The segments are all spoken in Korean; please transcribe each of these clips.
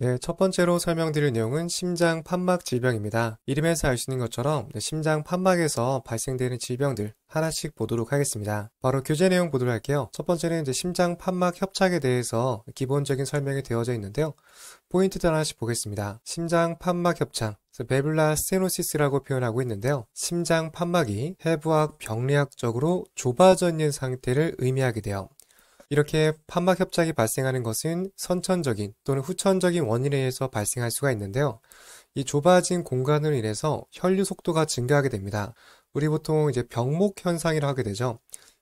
네, 첫 번째로 설명드릴 내용은 심장 판막 질병입니다. 이름에서 알 수 있는 것처럼 네, 심장 판막에서 발생되는 질병들 하나씩 보도록 하겠습니다. 바로 교재 내용 보도록 할게요. 첫 번째는 이제 심장 판막 협착에 대해서 기본적인 설명이 되어져 있는데요. 포인트들 하나씩 보겠습니다. 심장 판막 협착 베블라 스테노시스라고 표현하고 있는데요. 심장 판막이 해부학 병리학적으로 좁아져 있는 상태를 의미하게 돼요. 이렇게 판막 협착이 발생하는 것은 선천적인 또는 후천적인 원인에 의해서 발생할 수가 있는데요. 이 좁아진 공간으로 인해서 혈류 속도가 증가하게 됩니다. 우리 보통 이제 병목 현상이라 하게 되죠.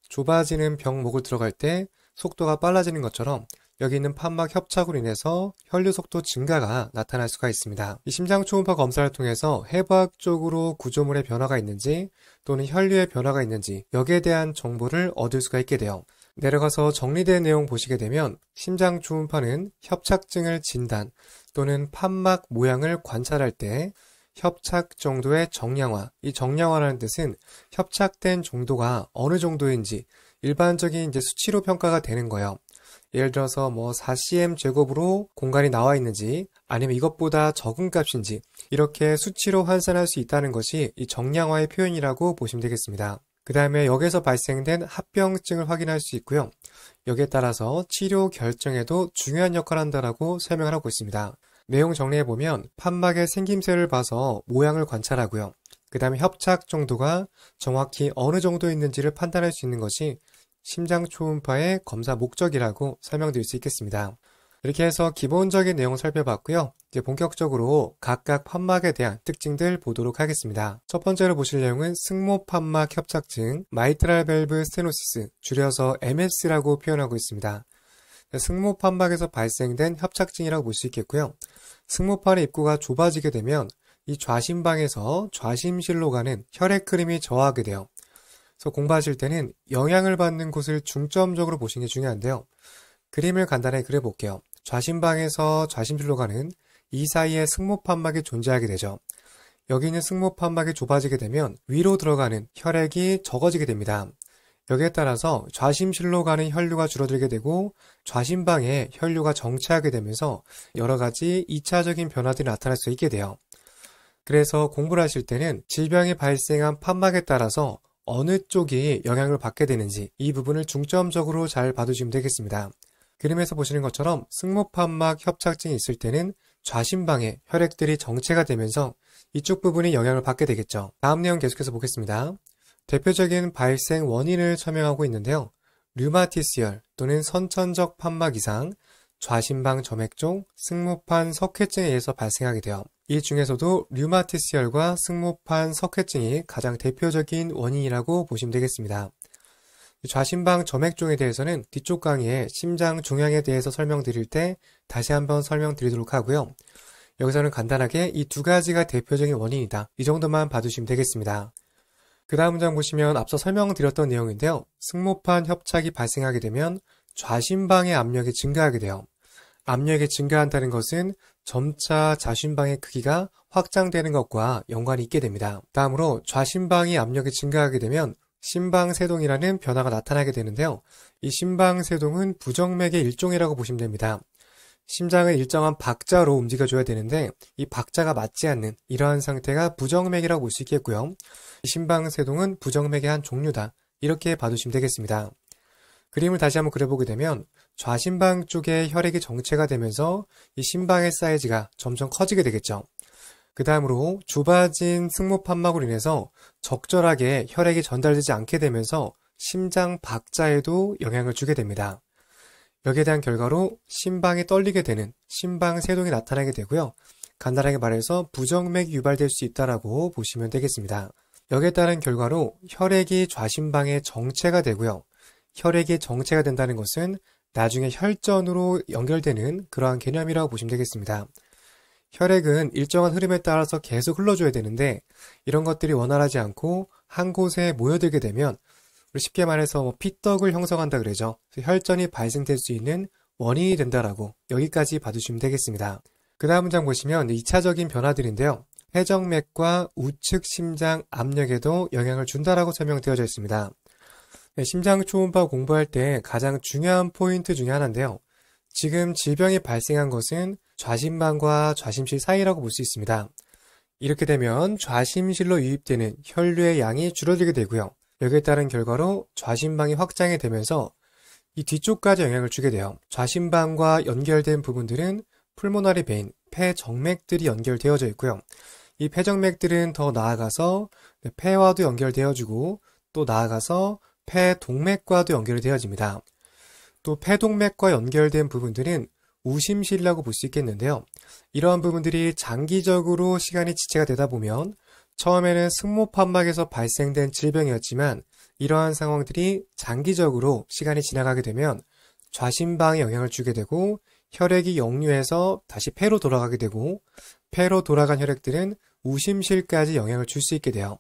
좁아지는 병목을 들어갈 때 속도가 빨라지는 것처럼 여기 있는 판막 협착으로 인해서 혈류 속도 증가가 나타날 수가 있습니다. 이 심장 초음파 검사를 통해서 해부학 적으로 구조물의 변화가 있는지 또는 혈류의 변화가 있는지 여기에 대한 정보를 얻을 수가 있게 돼요. 내려가서 정리된 내용 보시게 되면 심장 초음파는 협착증을 진단 또는 판막 모양을 관찰할 때 협착 정도의 정량화, 이 정량화라는 뜻은 협착된 정도가 어느 정도인지 일반적인 이제 수치로 평가가 되는 거예요. 예를 들어서 뭐 4cm 제곱으로 공간이 나와 있는지 아니면 이것보다 적은 값인지 이렇게 수치로 환산할 수 있다는 것이 이 정량화의 표현이라고 보시면 되겠습니다. 그 다음에 역에서 발생된 합병증을 확인할 수 있고요. 여기에 따라서 치료 결정에도 중요한 역할을 한다라고 설명을 하고 있습니다. 내용 정리해보면 판막의 생김새를 봐서 모양을 관찰하고요. 그 다음에 협착 정도가 정확히 어느 정도 있는지를 판단할 수 있는 것이 심장 초음파의 검사 목적이라고 설명드릴 수 있겠습니다. 이렇게 해서 기본적인 내용 살펴봤고요. 이제 본격적으로 각각 판막에 대한 특징들 보도록 하겠습니다. 첫 번째로 보실 내용은 승모 판막 협착증, 마이트랄 밸브 스테노시스, 줄여서 MS라고 표현하고 있습니다. 네, 승모 판막에서 발생된 협착증이라고 볼 수 있겠고요. 승모판의 입구가 좁아지게 되면 이 좌심방에서 좌심실로 가는 혈액 흐름이 저하하게 돼요. 그래서 공부하실 때는 영향을 받는 곳을 중점적으로 보시는 게 중요한데요. 그림을 간단하게 그려볼게요. 좌심방에서 좌심실로 가는 이 사이에 승모판막이 존재하게 되죠. 여기 있는 승모판막이 좁아지게 되면 위로 들어가는 혈액이 적어지게 됩니다. 여기에 따라서 좌심실로 가는 혈류가 줄어들게 되고 좌심방에 혈류가 정체하게 되면서 여러 가지 2차적인 변화들이 나타날 수 있게 돼요. 그래서 공부를 하실 때는 질병이 발생한 판막에 따라서 어느 쪽이 영향을 받게 되는지 이 부분을 중점적으로 잘 봐두시면 되겠습니다. 그림에서 보시는 것처럼 승모판막 협착증이 있을 때는 좌심방에 혈액들이 정체가 되면서 이쪽 부분이 영향을 받게 되겠죠. 다음 내용 계속해서 보겠습니다. 대표적인 발생 원인을 설명하고 있는데요. 류마티스열 또는 선천적 판막 이상, 좌심방 점액종, 승모판 석회증에 의해서 발생하게 되어 이 중에서도 류마티스열과 승모판 석회증이 가장 대표적인 원인이라고 보시면 되겠습니다. 좌심방 점액종에 대해서는 뒤쪽 강의에 심장 종양에 대해서 설명드릴 때 다시 한번 설명드리도록 하고요. 여기서는 간단하게 이 두 가지가 대표적인 원인이다. 이 정도만 봐주시면 되겠습니다. 그 다음 문장 보시면 앞서 설명드렸던 내용인데요. 승모판 협착이 발생하게 되면 좌심방의 압력이 증가하게 돼요. 압력이 증가한다는 것은 점차 좌심방의 크기가 확장되는 것과 연관이 있게 됩니다. 다음으로 좌심방이 압력이 증가하게 되면 심방세동이라는 변화가 나타나게 되는데요. 이 심방세동은 부정맥의 일종이라고 보시면 됩니다. 심장을 일정한 박자로 움직여줘야 되는데 이 박자가 맞지 않는 이러한 상태가 부정맥이라고 볼 수 있겠고요. 심방세동은 부정맥의 한 종류다. 이렇게 봐두시면 되겠습니다. 그림을 다시 한번 그려보게 되면 좌심방 쪽에 혈액이 정체가 되면서 이 심방의 사이즈가 점점 커지게 되겠죠. 그 다음으로 좁아진 승모 판막으로 인해서 적절하게 혈액이 전달되지 않게 되면서 심장 박자에도 영향을 주게 됩니다. 여기에 대한 결과로 심방이 떨리게 되는 심방 세동이 나타나게 되고요. 간단하게 말해서 부정맥이 유발될 수 있다라고 보시면 되겠습니다. 여기에 따른 결과로 혈액이 좌심방에 정체가 되고요. 혈액이 정체가 된다는 것은 나중에 혈전으로 연결되는 그러한 개념이라고 보시면 되겠습니다. 혈액은 일정한 흐름에 따라서 계속 흘러줘야 되는데 이런 것들이 원활하지 않고 한 곳에 모여들게 되면 우리 쉽게 말해서 뭐 피떡을 형성한다 그러죠. 혈전이 발생될 수 있는 원인이 된다라고 여기까지 봐주시면 되겠습니다. 그 다음 문장 보시면 2차적인 변화들인데요. 해정맥과 우측 심장 압력에도 영향을 준다라고 설명되어져 있습니다. 네, 심장 초음파 공부할 때 가장 중요한 포인트 중에 하나인데요. 지금 질병이 발생한 것은 좌심방과 좌심실 사이라고 볼 수 있습니다. 이렇게 되면 좌심실로 유입되는 혈류의 양이 줄어들게 되고요. 여기에 따른 결과로 좌심방이 확장이 되면서 이 뒤쪽까지 영향을 주게 돼요. 좌심방과 연결된 부분들은 풀모나리 베인, 폐정맥들이 연결되어져 있고요. 이 폐정맥들은 더 나아가서 네, 폐와도 연결되어지고 또 나아가서 폐동맥과도 연결되어집니다. 또 폐동맥과 연결된 부분들은 우심실이라고 볼 수 있겠는데요. 이러한 부분들이 장기적으로 시간이 지체가 되다 보면 처음에는 승모판막에서 발생된 질병이었지만 이러한 상황들이 장기적으로 시간이 지나가게 되면 좌심방에 영향을 주게 되고 혈액이 역류해서 다시 폐로 돌아가게 되고 폐로 돌아간 혈액들은 우심실까지 영향을 줄 수 있게 돼요.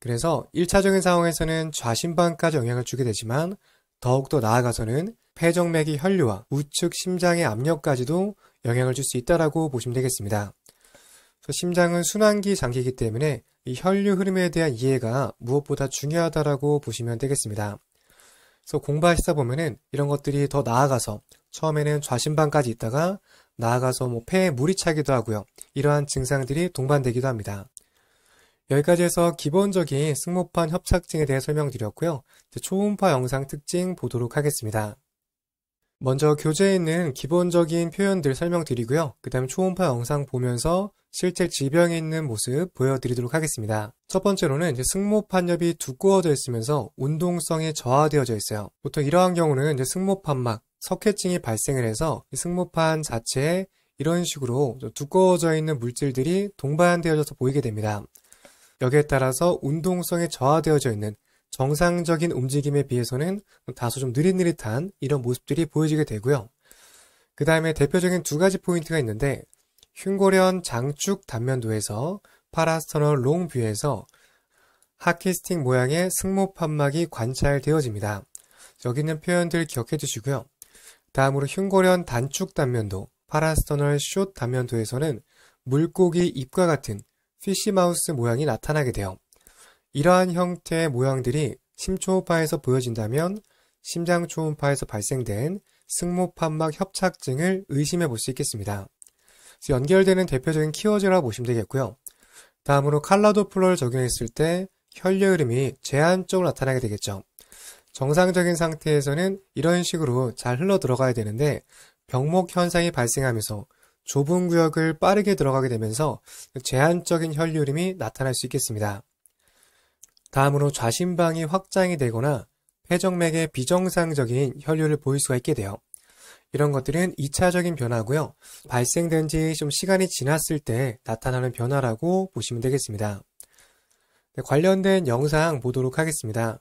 그래서 1차적인 상황에서는 좌심방까지 영향을 주게 되지만 더욱더 나아가서는 해정맥의 혈류와 우측 심장의 압력까지도 영향을 줄 수 있다라고 보시면 되겠습니다. 심장은 순환기 장기이기 때문에 이 혈류 흐름에 대한 이해가 무엇보다 중요하다라고 보시면 되겠습니다. 그래서 공부하시다 보면은 이런 것들이 더 나아가서 처음에는 좌심방까지 있다가 나아가서 뭐 폐에 물이 차기도 하고요. 이러한 증상들이 동반되기도 합니다. 여기까지 해서 기본적인 승모판 협착증에 대해 설명드렸고요. 초음파 영상 특징 보도록 하겠습니다. 먼저 교재에 있는 기본적인 표현들 설명드리고요. 그 다음 초음파 영상 보면서 실제 질병에 있는 모습 보여드리도록 하겠습니다. 첫 번째로는 승모판엽이 두꺼워져 있으면서 운동성이 저하되어져 있어요. 보통 이러한 경우는 승모판막, 석회증이 발생을 해서 승모판 자체에 이런 식으로 두꺼워져 있는 물질들이 동반되어져서 보이게 됩니다. 여기에 따라서 운동성이 저하되어져 있는 정상적인 움직임에 비해서는 다소 좀 느릿느릿한 이런 모습들이 보여지게 되고요. 그 다음에 대표적인 두 가지 포인트가 있는데 흉고련 장축 단면도에서 파라스터널 롱뷰에서 하키스틱 모양의 승모 판막이 관찰되어집니다. 여기 있는 표현들 기억해 두시고요. 다음으로 흉고련 단축 단면도, 파라스터널 숏 단면도에서는 물고기 입과 같은 피시마우스 모양이 나타나게 돼요. 이러한 형태의 모양들이 심초음파에서 보여진다면 심장초음파에서 발생된 승모판막 협착증을 의심해 볼 수 있겠습니다. 연결되는 대표적인 키워즈라고 보시면 되겠고요. 다음으로 칼라도플러를 적용했을 때 혈류 흐름이 제한적으로 나타나게 되겠죠. 정상적인 상태에서는 이런 식으로 잘 흘러 들어가야 되는데 병목 현상이 발생하면서 좁은 구역을 빠르게 들어가게 되면서 제한적인 혈류름이 나타날 수 있겠습니다. 다음으로 좌심방이 확장이 되거나 폐정맥의 비정상적인 혈류를 보일 수가 있게 돼요. 이런 것들은 2차적인 변화고요. 발생된 지 좀 시간이 지났을 때 나타나는 변화라고 보시면 되겠습니다. 네, 관련된 영상 보도록 하겠습니다.